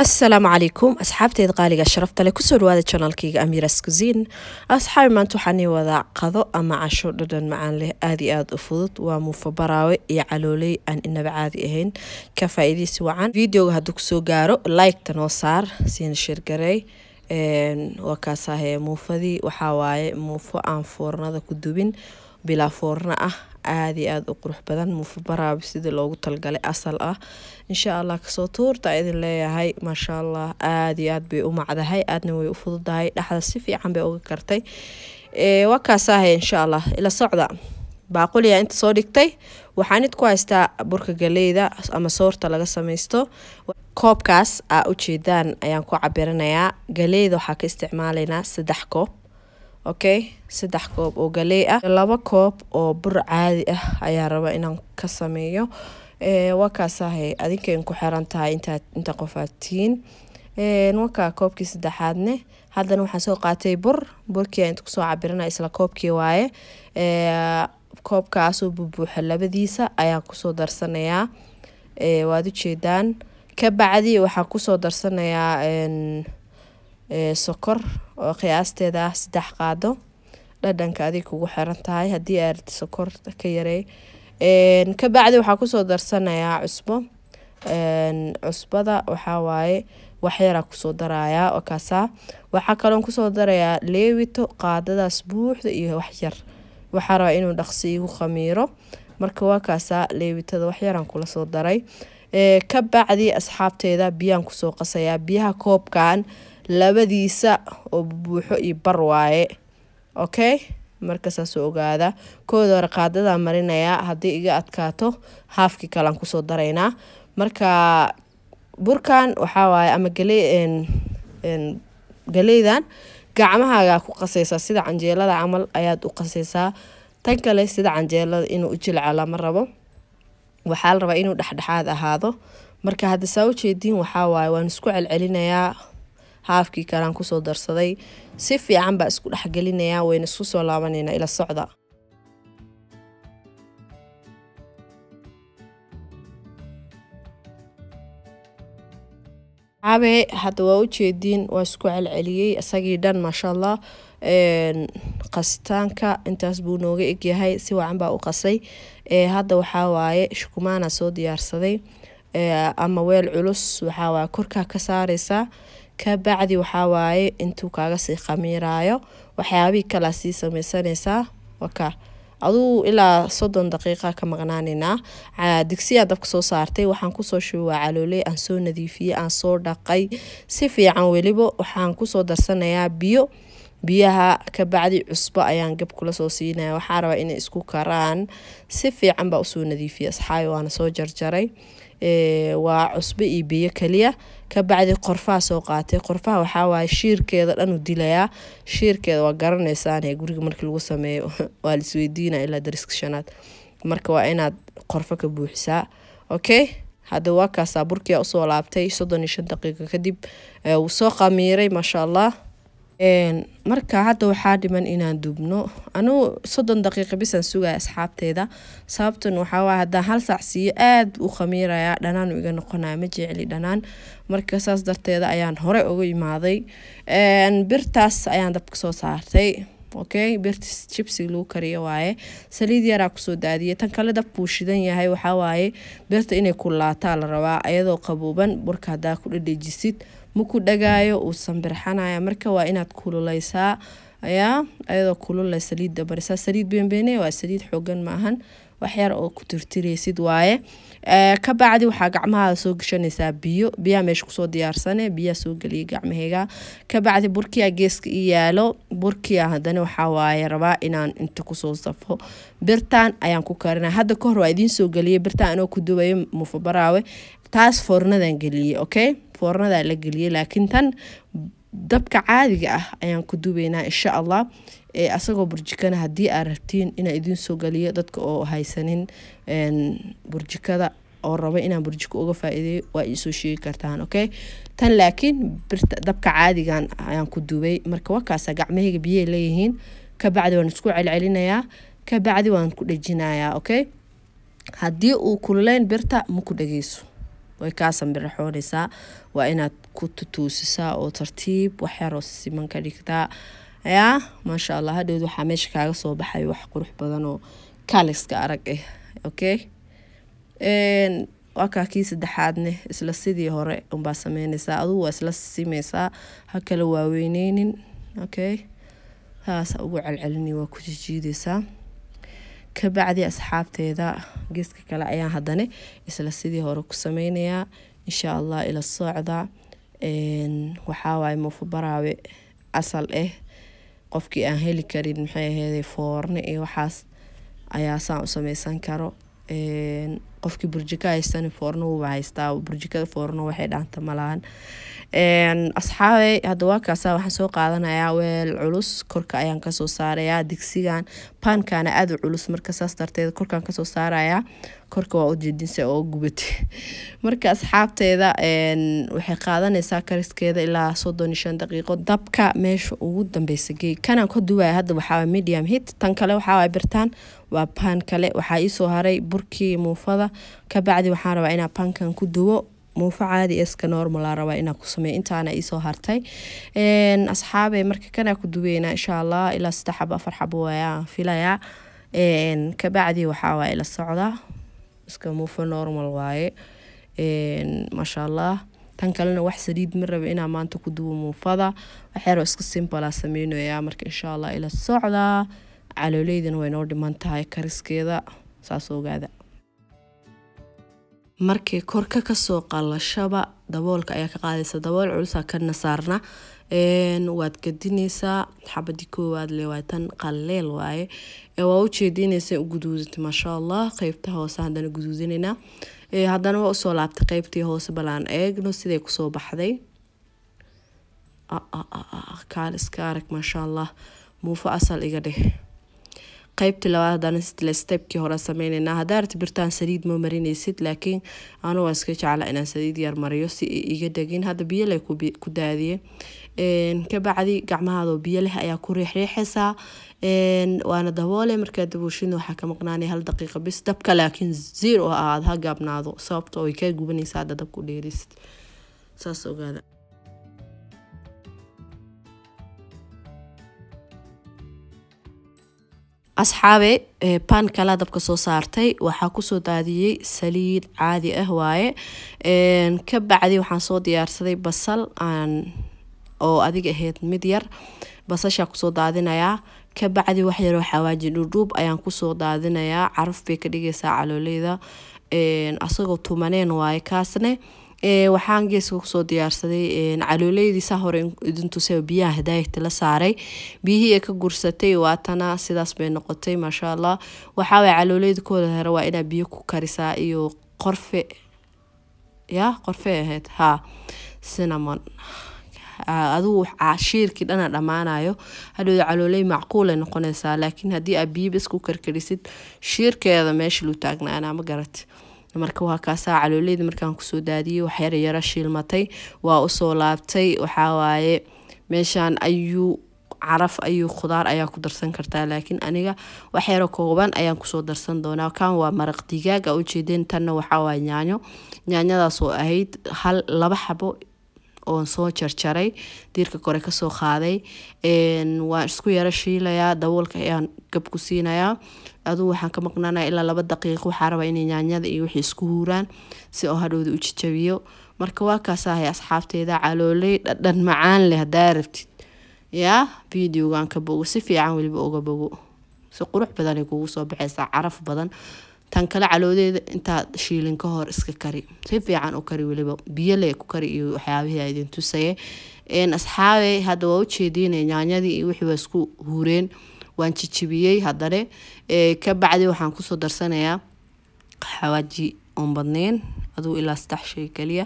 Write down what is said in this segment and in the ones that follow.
asalaamu calaykum asxaabteed qaaliga sharafta leh kusoo dhawaada janaalkayga amiras kusiin asxaabi maanta waxaanii wadaa qado ama casho dhadhan macaan leh aada iyo aada u fudud waa muufo baraawe iyo calooley aan inaba caadi ahayn ka faa wacan videoga hadduu kusoo gaaro like-ta noo saar siina shirgarey waa kaas ahee muufadii waxaa waaye muufo aan foornada ku dubin bilaa foorna ah aad iyo aada u qurux badan muufabaraabi sidii loogu talgalay asal ah insha allah kasoo tuurta idin leeyahay maasha allah aada iyo aad bay u macdahay aadna way u fududahay dhexda si fiican bay uga kartay waa ah, insha allah ila socda baaquliya inta soo dhigtay waxaan id ku haystaa burka galeyda ama soorta laga samaysto koobkaas aa ujeedaan ayaan ku cabiranayaa galeyda waxaa ka isticmaalaynaa saddex koob okay saddex koob oo galey ah laba koob oo bur caadi ah ayaa raba inaan ka sameeyo eh, wakaasahay adinkan ku xiran tahay inta qofaad tihiin eh, wakaa koobkii saddexaadne haddana waxaan soo qaatay bur burkii inta kusoo cabirana isla koobkii waaye eh, koobkaasoo bubuuxa labadiisa ayaan kusoo darsanayaa waad ujeedaan kabacdi waxaan kusoo darsanayaa sokor oo qiyaasteeda ah saddex qaado dhadhanka adig kugu xiran tahay haddii aad sokor ka yarey kabacdi waxaa kusoo darsanayaa cusbo cusbada waxawaaye waxyara kusoo darayaa oo kaasaa waxaa kaloo kusoo darayaa leewito qaadadaas buuxda iyo waxyar waxaa rabaa inuu dhaqsi igu khamiiro marka waa leewitada waxyaraan kula soo daray kabacdi asxaabteeda biyaan kusoo qasayaa biyaha koobkan labadiisa oo bubuuxo iyo bar waaye okay marka saasuu ogaada kooda hore qaadada marinayaa haddii iga adkaato haafkii kalean kusoo daraynaa marka burkan waxaa waaye ama galeydan gacmahaagaa ku qasaysaa sida canjeelada camal ayaad u qasaysaa tan kale sida canjeelada inuu ujilcala ma rabo waxaa la rabaa inuu dhexdhexaad ahaado marka hadda saa ujeediin waxaa waaye waan isku celcelinayaa haafkii kalaan kusoo darsaday si fiican baa isku dhexgelinayaa wayna isku soo laabanaynaa ila socda abe hadda waa ujeediin waa isku celceliyey isagii dhan maasha allah qasitaanka intaas buu nooga egyahay si wacan baa u qasay hadda waxaa waaye shukumaana soo diyaarsaday ama weel culus waxaa waaye korkaa ka saareysaa kabacdi waxaa intuu kaaga sii khamiiraayo waxyaabihii kalaa sii samaysanaysaa waka aduu ilaa soddon daqiiqa ka maqnaanaynaa digsiyaa dabka soo saartay waxaan kusoo shuubaa calooley aan soo nadiifiyey aan soo dhaqay si fiican weliba waxaan kusoo darsanayaa biyo biyaha kabacdi cusbo ayaan gab kula soo siinaya waxaa rabaa inay isku karaan si fiican baa usoo nadiifiyay asxaabi waana soo jarjaray waa cusbo iyo biyo keliya kabacdi qorfaha soo qaatay qorfaha waxaawaay shiirkeeda dhan u dilayaa shiirkeeda waa garanaysaane guriga markii lagu sameeyo waa laisweydiina ilaa dariska shanaad marka waa inaad qorfo ka buuxisaa okay hadda waa kaas saaburkia usoo laabtay soddon iyo shan daqiiqo kadib wuu soo qamiiray maasha allah marka hadda waxaa dhiman inaan dubno anugu soddon daqiiqo bisaan sugaya asxaabteeda sababtan waxaawaa haddaan hal saac siiyo aad u khamiirayaa dhanaan iga noqonaya ma jecli dhanaan marka saas darteeda ayaan hore uga imaaday birtaas ayaan dabka soo saartay okay birtis jibsi lagu kariyo waaye saliid yaraa kusoo daadiya tan kale dab buu shidan yahay waxaa waaye birta inay kulaataa la rabaa iyadoo qabuuban burka haddaa ku dhadhejisid maku dhagaayo uusan birxanaya marka waa inaad kululeysaa ayaa ayadoo kululay saliida marisaa saliid beenbeene waa saliid xoogan maahan waxyar oo ku tirtiraysid waaye eh, ka waxaa gacmahaada soo gashanaysaa biyo biyaha meesha kusoo diyaarsane biyaa soo geliya gacmaheyga ka bacdi geeska i yaalo burkiyaa haddana waxaa rabaa inaan inta kusoo safo birtan ayaan ku karina hadda kahor waa idiin soo geliyay birtan anoo ku dubayo mufabaraawe taas foornadan geliyey okay foornadaa la geliyey laakiin tan dabka caadiga ah ayaan ku dubaynaa insha allah asagoo burjikana hadii aad rabtiin inaa idiin soo galiyo dadka oo haysanin burjikada oo raba inaan burjiko uga faa-ideeyo waa iisoo sheegi kartaan okay tan laakiin birta dabka caadigan ayaan ku duubay marka wakaasa gacmahayga biyay leeyihiin kabacdi waan isku celcelinayaa kabacdi waan ku dhejinayaa okay haddii uu kululeyn birta ma ku dhageyso way kaasan biraxoonaysaa waa inaad ku tutuusisaa oo tartiib waxyaroo siman ka dhigtaa yaa maasha allah hadhowd waxaa meesha kaaga soo baxay wax qurux badan oo kaaliska arag eh okay waa kii saddexaadne isla sidii hore unbaa sameyneysaa adugu waa isla simeysaa ha kala waaweyneynin okay saas ugu celcelini waa ku jijiideysaa kabacdi asxaabteeda geeska kale ayaan haddane isla sidii hore ku sameynayaa insha allah ila socda waxaa waaye asal ah qofkii aan heli karin maxay aheyd foorne iyo waxaas ayaa saan u samaysan karo qofkii burjiko haystan foorna wuuba haystaa burjikada foorna waxay dhaanta malahan asxaabe hadda waakaasa waxaan soo qaadanayaa weel culus korka ayaan kasoo saarayaa digsigan paankaana aada u culus marka saas darteed korkaan kasoo saarayaa korka waa u oo gubat marka asxaabteeda waxay qaadanaysaa kariskeeda ilaa soddon iyo daqiiqo dabka meesha ugu dambeysa geey kanaan ka duwaya hadda waxaa medium hit tan kale waxaa birtaan waa paan kale waxaa iisoo haray burkii muufada kabacdi waxaan rabaa inaa bankan ku duwo muufa caadi eska normal rabaa inaa ku sameeyo intaana iisoo hartay asxaabe marka kanaa ku duweynaa insha ilaa saddex xabo afar xabo waayaan filayaa kabacdi waxaa waay la iska muufa normal waaye maasha tan kalena wax saliid ma raba inaa maanta ku duwo muufada waxyaro iska simbalaa sameynaya marka insha ila socdaa calooleydana way noo dhiman tahay kariskeeda saas ogaada markay korka kasoo qalashaba daboolka ayaa ka qaadaysa dabool culusa kana saarna waad gadineysaa xabadii koowaad le tan qaleel waaye waa u jeedinaysa guduudata maashaa allah qeybta hoose hadana guduudinayna haddana waa usoo laabtay qeybtii hoose balaan eegno siday kusoo baxday ah, ah, ah, kaal iska arag maasha allah muufo asal iga dheh qaybtii labaad hadaan isla stebkii hore sameynayna haddaa artibirtaan saliid ma marinaysid laakiin anuu waa iska jecla inaan saliid yar mariyo si ay iga dhegin hadda biyo leh ku daadiye kabacdi gacmahaadoo biyo leh ayaa ku riixriixaysaa waana daboole markaad dabooshin waxaa ka maqnaanay hal daqiiqa bis dabka laakiin ziir aad ha gaabnaado sababta oo kaa gubanaysa hadda dabku dheerisid saas ogaada asxaabe baan kalaa dabka soo saartay waxaa kusoo daadiyey saliid caadi ah waaye ka bacdi waxaan soo diyaarsaday basal aan oo adig ahayd mid yar basashaa kusoo daadinayaa kabacdi bacdi xawaaji dhudhuub ayaan kusoo daadinayaa caraf bay ka dhigeysaa calooleyda asagoo tumaneen waaye kaasne Eh, waxaan geeska kusoo diyaarsaday eh, calooleydisa hore idintusa biyaha hadaayagta la saaray biyihii ay ka gursatay waatana sidaas bay noqotay maasha allah waxaaway calooleyda kooda hore waa inaa biyo ku karisaa iyo qorfe ya qorfe ahayd ha cinnamon ah, adigu shiirkii dhana dhammaanayo hadhowda calooley macquulay noqonaysaa laakiin haddii aa biyibis ku karkarisid shiirkeeda meesha lu taagnaanaa ma garati marka waa kaasaa calooleeda markaan kusoo daadiyey wax yaro shiilmatay waa usoo laabtay waxawaaye meeshaan ayuu caraf ayuu khudaar ayaa ku darsan kartaa laakiin aniga waxyaro kooban ayaan kusoo darsan doonaa kan waa maraq digaaga ujeedeen tanna waxawaaye yaanyo yaanyadaasoo ahayd hal laba xabo oon soo jarjaray diirka kore kasoo qaaday waan isku yaro shiilayaa daboolka ayaan gab ku siinayaa aduu waxaan ka maqnaanaya ilaa laba daqiiq waxaa rabaa inay nyaanyada iyo wixii isku huuraan si oo hadhowda u jijabiyo marka waa kaasahay asxaabteeda calooley dhadhan macaan leh hadaa rabtid yaa videogan ka bogo si fiican weliba oga bogo si qurux badanay kugu soo baxaysaa caraf badan tan kale caloodeeda intaad shiilin ka hor iska kari si fiican u kari weliba biyo le ku kari iyo waxyaabihii aidin tusaya asxaabe hadda waa u nyaanyadii iyo wixii waa isku huureen waan jijibiyey haddane kabacdi waxaan kusoo darsanayaa xawaaji oon badnayn aduu ilaa saddex shay keliya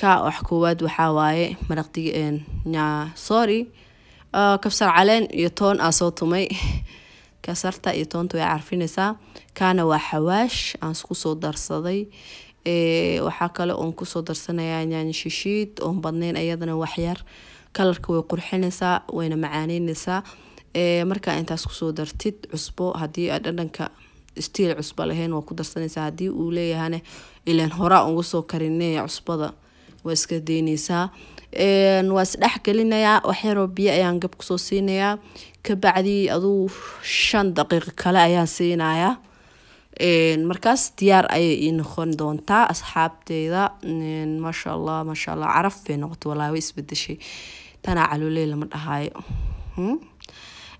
ka wax koowaad waxaa waaye maraqdigi sorry ah, kabsar caleen iyo toon aa soo tumay kasarta iyo toonta way carfinaysaa kaana waa xawaash aan kusoo darsaday waxaa kale oon kusoo darsanayaa yaanyo shishiid oon badnayn ayadana waxyar kalarka way qurxinaysaa wayna macaanaynaysaa Eh, markaa intaas kusoo dartid cusbo hadii aa dhadhanka stiil cusba lahayn waa ku darsanaysaa hadii uu leeyahane ilan horaa uga soo karine cusbada waa iska deyneysaa waa isdhex gelinayaa waxyaroo biyo ayaan gab kusoo siinayaa kabacdii aduu shan daqiiqo kale ayaan siinayaa markaas diyaar ayay ii noqon doontaa asxaabteeda maasha allah maasha allah caraf bay noqotay walaaba isbedeshay tanaa caloley lama dhahaayo hmm?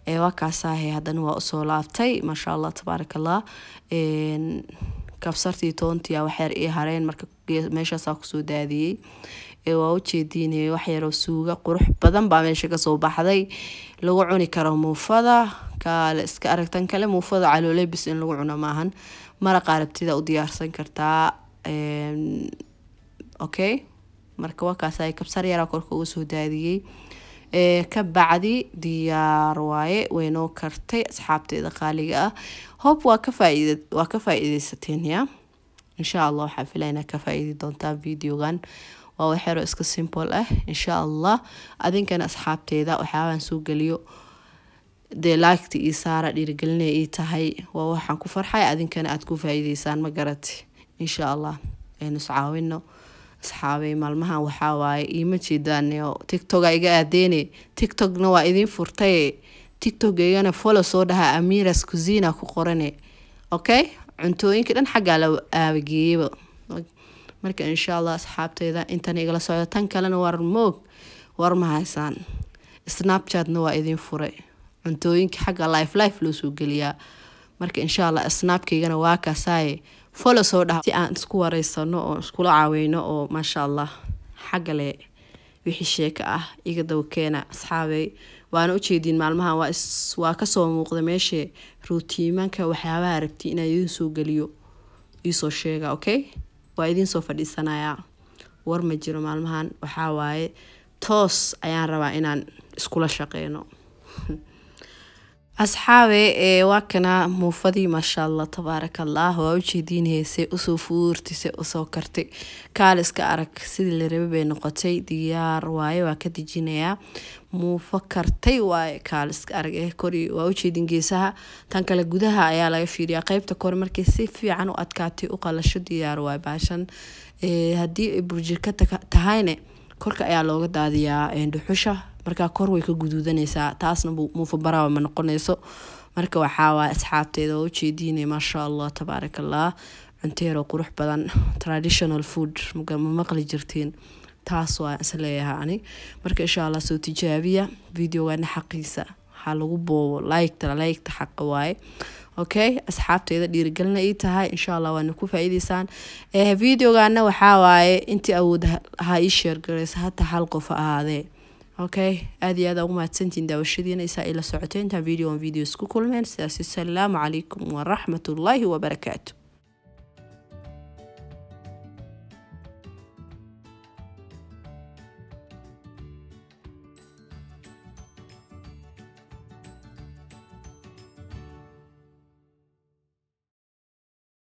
eewakaasaah hadana waa usoo laabtay maasha allah tabaarak allah kabsartii toontia waxyar ii hareen marka meeshaasaa kusoo daadiyey waa ujeediinayay waxyaroo suuga qurux badan baa meesha kasoo baxday lagu cuni karo muufada kaale iska aragtan kale muufada caloolebis in lagu cuno maahan maraqa arabtida u diyaarsan kartaa okay marka waakaas ay kabsar yaraa korka uga soo daadiyey ka bacdi diyaar waaye waynoo kartay asxaabteeda qaaliga ah hob waa kawaa ka faa-iideysateen ya insha allah waxaa filaynaa ka faa-iidi videogan waa waxyaro iska simple ah insha allah adinkana asxaabteeda waxyaabaan soo geliyo dee laagta ii saara dhiirigelinay ii tahay waa waxaan ku farxay adinkana aada ku faa ma garati insha allah aynu iscaawino asxaabay maalmahan waxaawaaye iima jeedaaneo tictoga iga aadeene tictokna waa idiin furtaye tictogaygana folo soo dhahaa amiras kusina ku qorane okay cuntooyinka dhan xaggaa la aabageeyaba marka insha allah asxaabteyda intan igala socdo tan kalena war moog war mahaysaan snapchatna waa idiin furay cuntooyinka xagga life life loo soo geliyaa marka insha allah snaabkaygana waa kaasaaye folo soo dhaha si aan isku wareysano oo iskula caaweyno oo maasha allah xaggale wixii sheeka ah iga dawkeena asxaabey waana ujeediin maalmahan waa kasoo muuqda meeshe ruutiimanka waxyaabaha rabti inaa idiin soo geliyo iisoo sheega okay waa idiin soo fadhiisanayaa war ma jiro maalmahan waxaa waaye toos ayaan rabaa inaan iskula shaqeyno asxaabe waa kana muufadii maasha allah tabaaraka allah waa ujeediin heese usoo fuurtise usoo kartay kaaliska arag sidii la rabe bay noqotay diyaar waaye waa ka dejinayaa muufo kartay waaye kaaliska arag ee kor waa ujeedin geesaha tan kale gudaha ayaa laga fiiriyaa qeybta kor markay si fiican u adkaatay u qalasho diyaar waaye baashan haddii burjirka tahayne korka ayaa looga daadiyaa dhuxusha markaa kor way ka guduudanaysaa taasna muufabaraaba ma noqonayso marka waxaawaa asxaabteeda oo ujeediina maasha allah tabaaraka allah qurux badan traditional food ma maqli jirtiin taas waa isleeyaha ani marka insha allah soo tijaabiya videogana xaqiisa waxaa lagu boobo laygta laygta xaqa waaye okay asxaabteeda dhiirigelina ii tahay insha allah waana ku faa-iideysaan eh, videogana waxaa waaye intii awood ha ii sheergaraysa hataa hal qof ahaadee okay aad iyo aad ugu mahadsantiin daawashadiina isaa ay la socoteen video on video isku kulmeen sidaasi salaamu calaykum waraxmatullaahi wabarakaatu